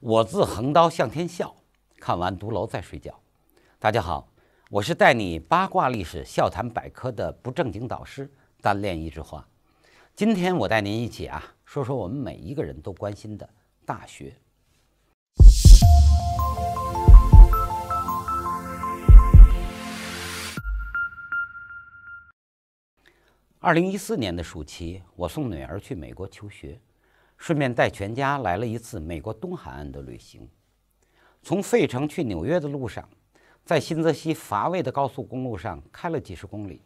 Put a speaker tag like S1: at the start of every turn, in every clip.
S1: 我自横刀向天笑，看完《独楼》再睡觉。大家好，我是带你八卦历史、笑谈百科的不正经导师单恋一枝花。今天我带您一起啊，说说我们每一个人都关心的大学。二零一四年的暑期，我送女儿去美国求学。顺便带全家来了一次美国东海岸的旅行，从费城去纽约的路上，在新泽西乏味的高速公路上开了几十公里，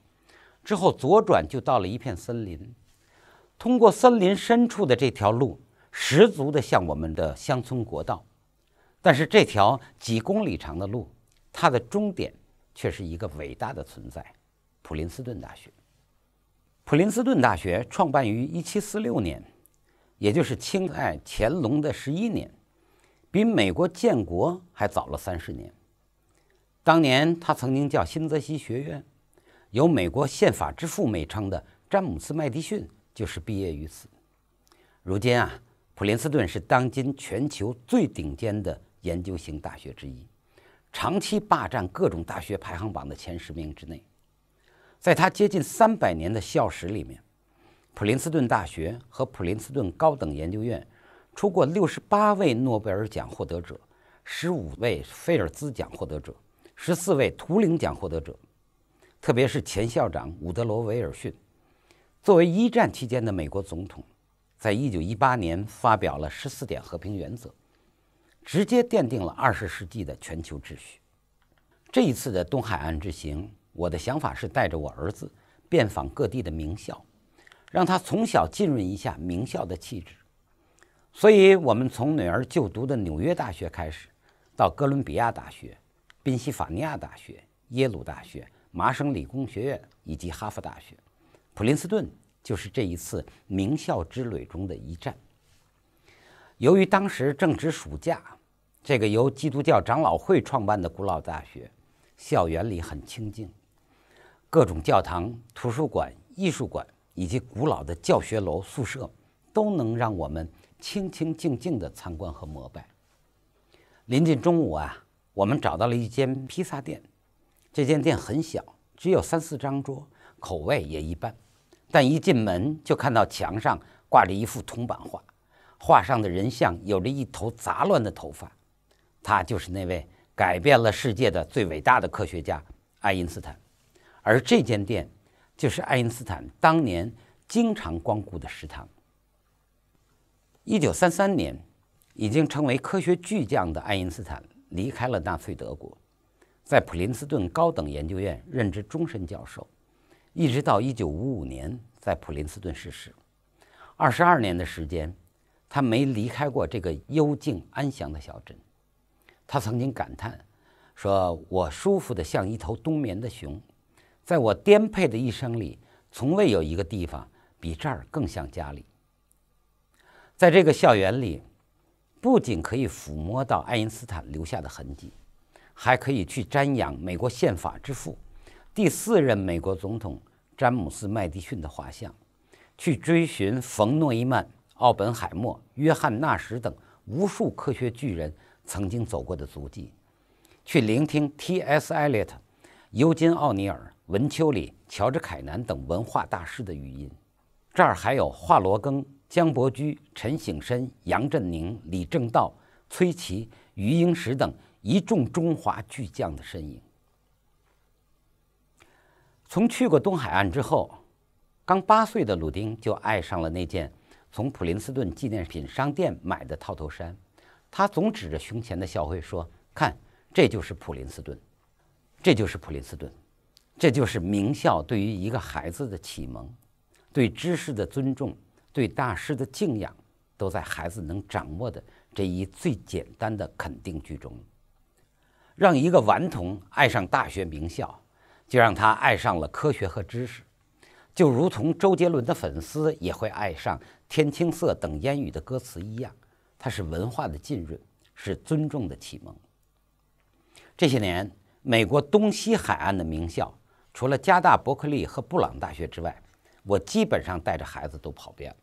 S1: 之后左转就到了一片森林。通过森林深处的这条路，十足的像我们的乡村国道，但是这条几公里长的路，它的终点却是一个伟大的存在——普林斯顿大学。普林斯顿大学创办于一七四六年。也就是清代乾隆的十一年，比美国建国还早了三十年。当年他曾经叫新泽西学院，有“美国宪法之父”美称的詹姆斯·麦迪逊就是毕业于此。如今啊，普林斯顿是当今全球最顶尖的研究型大学之一，长期霸占各种大学排行榜的前十名之内。在他接近三百年的校史里面，普林斯顿大学和普林斯顿高等研究院出过六十八位诺贝尔奖获得者，十五位菲尔兹奖获得者，十四位图灵奖获得者。特别是前校长伍德罗·威尔逊，作为一战期间的美国总统，在一九一八年发表了十四点和平原则，直接奠定了二十世纪的全球秩序。这一次的东海岸之行，我的想法是带着我儿子遍访各地的名校。让他从小浸润一下名校的气质，所以我们从女儿就读的纽约大学开始，到哥伦比亚大学、宾夕法尼亚大学、耶鲁大学、麻省理工学院以及哈佛大学，普林斯顿就是这一次名校之旅中的一站。由于当时正值暑假，这个由基督教长老会创办的古老大学，校园里很清静，各种教堂、图书馆、艺术馆。以及古老的教学楼、宿舍，都能让我们清清静静地参观和膜拜。临近中午啊，我们找到了一间披萨店，这间店很小，只有三四张桌，口味也一般。但一进门就看到墙上挂着一幅铜版画，画上的人像有着一头杂乱的头发，他就是那位改变了世界的最伟大的科学家——爱因斯坦。而这间店。就是爱因斯坦当年经常光顾的食堂。一九三三年，已经成为科学巨匠的爱因斯坦离开了纳粹德国，在普林斯顿高等研究院任职终身教授，一直到一九五五年在普林斯顿逝世。二十二年的时间，他没离开过这个幽静安详的小镇。他曾经感叹：“说我舒服的像一头冬眠的熊。”在我颠沛的一生里，从未有一个地方比这儿更像家里。在这个校园里，不仅可以抚摸到爱因斯坦留下的痕迹，还可以去瞻仰美国宪法之父、第四任美国总统詹姆斯麦迪逊的画像，去追寻冯诺依曼、奥本海默、约翰纳什等无数科学巨人曾经走过的足迹，去聆听 T.S. 艾略特、尤金奥尼尔。文秋里、乔治·凯南等文化大师的语音，这儿还有华罗庚、江伯驹、陈省身、杨振宁、李政道、崔琦、余英时等一众中华巨匠的身影。从去过东海岸之后，刚八岁的鲁丁就爱上了那件从普林斯顿纪念品商店买的套头衫，他总指着胸前的校徽说：“看，这就是普林斯顿，这就是普林斯顿。”这就是名校对于一个孩子的启蒙，对知识的尊重，对大师的敬仰，都在孩子能掌握的这一最简单的肯定句中。让一个顽童爱上大学名校，就让他爱上了科学和知识，就如同周杰伦的粉丝也会爱上“天青色等烟雨”的歌词一样，它是文化的浸润，是尊重的启蒙。这些年，美国东西海岸的名校。除了加大伯克利和布朗大学之外，我基本上带着孩子都跑遍了。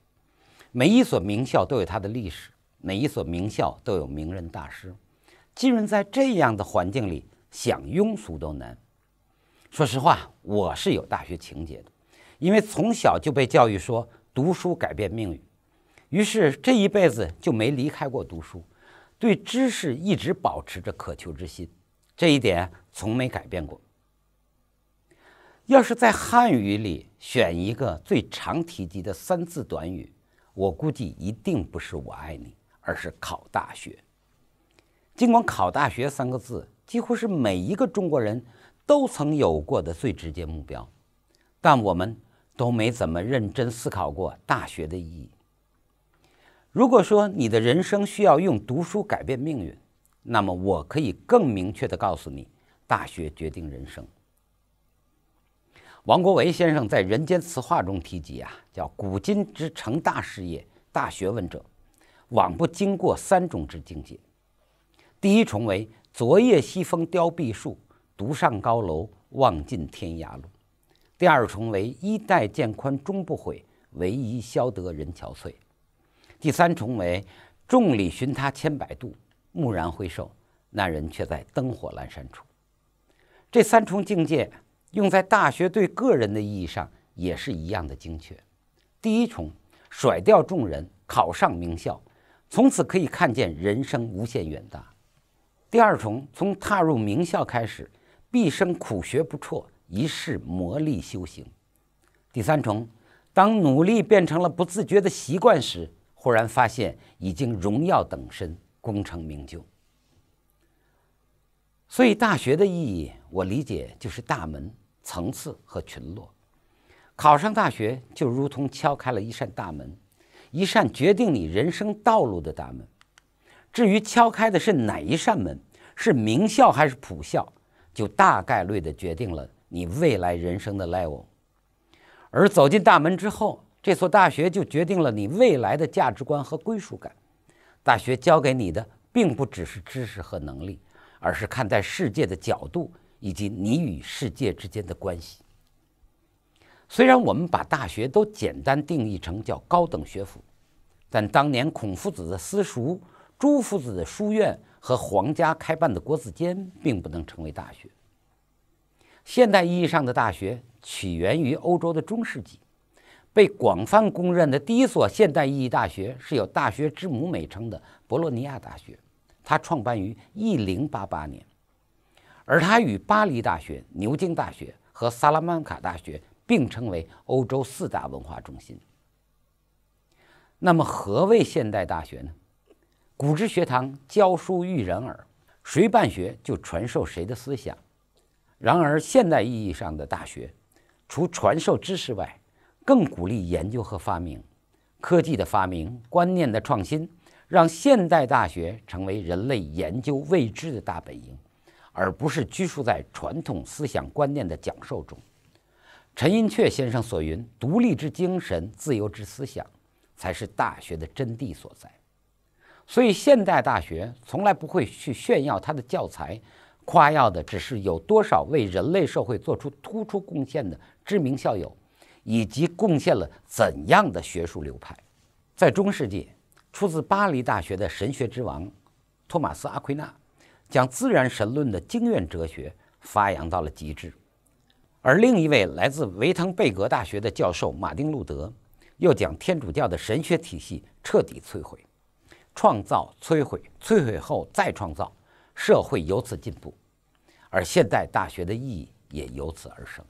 S1: 每一所名校都有它的历史，每一所名校都有名人大师。浸润在这样的环境里，想庸俗都难。说实话，我是有大学情节的，因为从小就被教育说读书改变命运，于是这一辈子就没离开过读书，对知识一直保持着渴求之心，这一点从没改变过。要是在汉语里选一个最常提及的三字短语，我估计一定不是“我爱你”，而是“考大学”。尽管“考大学”三个字几乎是每一个中国人都曾有过的最直接目标，但我们都没怎么认真思考过大学的意义。如果说你的人生需要用读书改变命运，那么我可以更明确地告诉你：大学决定人生。王国维先生在《人间词话》中提及啊，叫古今之成大事业、大学问者，往不经过三种之境界。第一重为“昨夜西风凋碧树，独上高楼，望尽天涯路”。第二重为“衣带渐宽终不悔，为伊消得人憔悴”。第三重为“众里寻他千百度，蓦然回首，那人却在灯火阑珊处”。这三重境界。用在大学对个人的意义上也是一样的精确。第一重，甩掉众人，考上名校，从此可以看见人生无限远大。第二重，从踏入名校开始，毕生苦学不辍，一世磨砺修行。第三重，当努力变成了不自觉的习惯时，忽然发现已经荣耀等身，功成名就。所以，大学的意义。我理解就是大门、层次和群落。考上大学就如同敲开了一扇大门，一扇决定你人生道路的大门。至于敲开的是哪一扇门，是名校还是普校，就大概率的决定了你未来人生的 level。而走进大门之后，这所大学就决定了你未来的价值观和归属感。大学教给你的，并不只是知识和能力，而是看待世界的角度。以及你与世界之间的关系。虽然我们把大学都简单定义成叫高等学府，但当年孔夫子的私塾、朱夫子的书院和皇家开办的国子监并不能成为大学。现代意义上的大学起源于欧洲的中世纪，被广泛公认的第一所现代意义大学是有“大学之母”美称的博洛尼亚大学，它创办于一零八八年。而它与巴黎大学、牛津大学和萨拉曼卡大学并称为欧洲四大文化中心。那么，何谓现代大学呢？古之学堂教书育人耳，谁办学就传授谁的思想。然而，现代意义上的大学，除传授知识外，更鼓励研究和发明。科技的发明、观念的创新，让现代大学成为人类研究未知的大本营。而不是拘束在传统思想观念的讲授中。陈寅恪先生所云：“独立之精神，自由之思想，才是大学的真谛所在。”所以，现代大学从来不会去炫耀它的教材，夸耀的只是有多少为人类社会做出突出贡献的知名校友，以及贡献了怎样的学术流派。在中世纪，出自巴黎大学的神学之王托马斯·阿奎那。将自然神论的经验哲学发扬到了极致，而另一位来自维滕贝格大学的教授马丁·路德，又将天主教的神学体系彻底摧毁。创造、摧毁、摧毁后再创造，社会由此进步，而现代大学的意义也由此而生。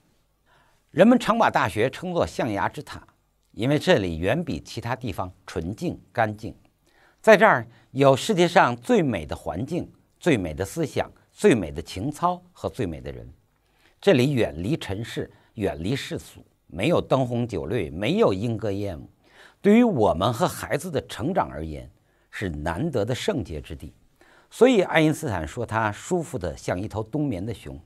S1: 人们常把大学称作“象牙之塔”，因为这里远比其他地方纯净干净，在这儿有世界上最美的环境。最美的思想、最美的情操和最美的人，这里远离尘世，远离世俗，没有灯红酒绿，没有莺歌燕舞。对于我们和孩子的成长而言，是难得的圣洁之地。所以爱因斯坦说他舒服得像一头冬眠的熊。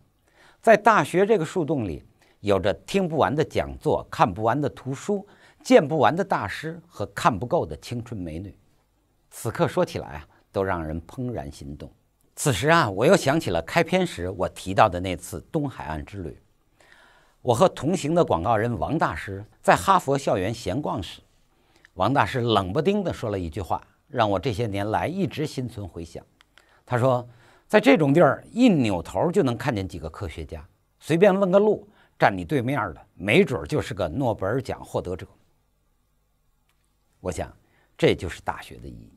S1: 在大学这个树洞里，有着听不完的讲座、看不完的图书、见不完的大师和看不够的青春美女。此刻说起来啊，都让人怦然心动。此时啊，我又想起了开篇时我提到的那次东海岸之旅。我和同行的广告人王大师在哈佛校园闲逛时，王大师冷不丁的说了一句话，让我这些年来一直心存回想。他说：“在这种地儿，一扭头就能看见几个科学家，随便问个路，站你对面的，没准就是个诺贝尔奖获得者。”我想，这就是大学的意义。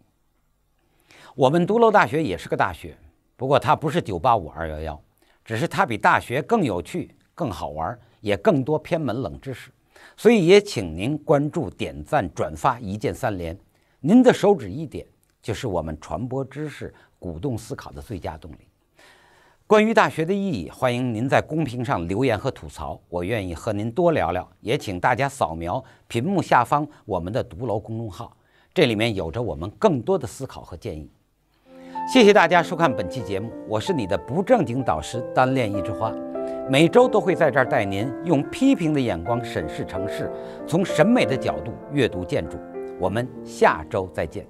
S1: 我们读楼大学也是个大学。不过它不是九八五二幺幺，只是它比大学更有趣、更好玩，也更多偏门冷知识。所以也请您关注、点赞、转发，一键三连。您的手指一点，就是我们传播知识、鼓动思考的最佳动力。关于大学的意义，欢迎您在公屏上留言和吐槽，我愿意和您多聊聊。也请大家扫描屏幕下方我们的“读楼”公众号，这里面有着我们更多的思考和建议。谢谢大家收看本期节目，我是你的不正经导师单恋一枝花，每周都会在这儿带您用批评的眼光审视城市，从审美的角度阅读建筑，我们下周再见。